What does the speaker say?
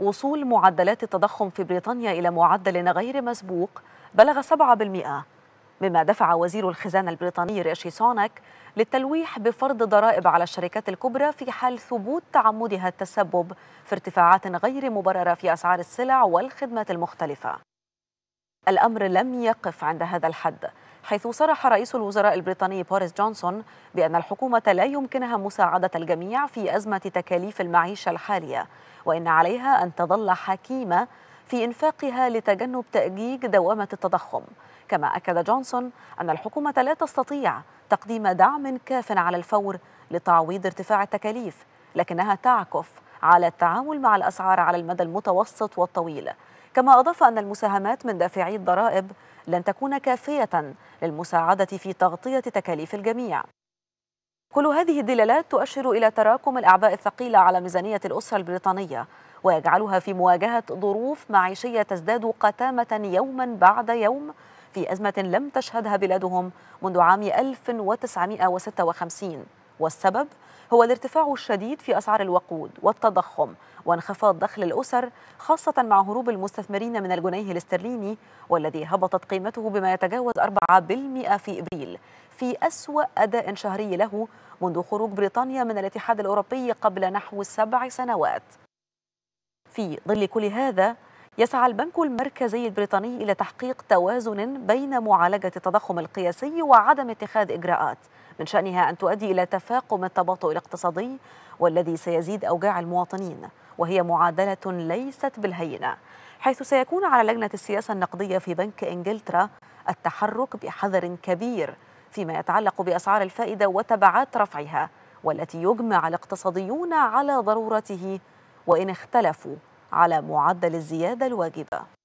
وصول معدلات التضخم في بريطانيا إلى معدل غير مسبوق بلغ 7% مما دفع وزير الخزانة البريطاني ريشي سونك للتلويح بفرض ضرائب على الشركات الكبرى في حال ثبوت تعمدها التسبب في ارتفاعات غير مبررة في أسعار السلع والخدمات المختلفة الأمر لم يقف عند هذا الحد حيث صرح رئيس الوزراء البريطاني بوريس جونسون بأن الحكومة لا يمكنها مساعدة الجميع في أزمة تكاليف المعيشة الحالية وإن عليها أن تظل حكيمة في إنفاقها لتجنب تأجيج دوامة التضخم كما أكد جونسون أن الحكومة لا تستطيع تقديم دعم كاف على الفور لتعويض ارتفاع التكاليف لكنها تعكف على التعامل مع الأسعار على المدى المتوسط والطويل كما أضاف أن المساهمات من دافعي الضرائب لن تكون كافية للمساعدة في تغطية تكاليف الجميع كل هذه الدلالات تؤشر إلى تراكم الأعباء الثقيلة على ميزانية الأسرة البريطانية ويجعلها في مواجهة ظروف معيشية تزداد قتامة يوما بعد يوم في أزمة لم تشهدها بلادهم منذ عام 1956 والسبب هو الارتفاع الشديد في أسعار الوقود والتضخم وانخفاض دخل الأسر خاصة مع هروب المستثمرين من الجنيه الاسترليني والذي هبطت قيمته بما يتجاوز 4% في إبريل في أسوأ أداء شهري له منذ خروج بريطانيا من الاتحاد الأوروبي قبل نحو سبع سنوات في ظل كل هذا يسعى البنك المركزي البريطاني إلى تحقيق توازن بين معالجة التضخم القياسي وعدم اتخاذ إجراءات من شأنها أن تؤدي إلى تفاقم التباطؤ الاقتصادي والذي سيزيد أوجاع المواطنين وهي معادلة ليست بالهينة حيث سيكون على لجنة السياسة النقدية في بنك إنجلترا التحرك بحذر كبير فيما يتعلق بأسعار الفائدة وتبعات رفعها والتي يجمع الاقتصاديون على ضرورته وإن اختلفوا على معدل الزيادة الواجبة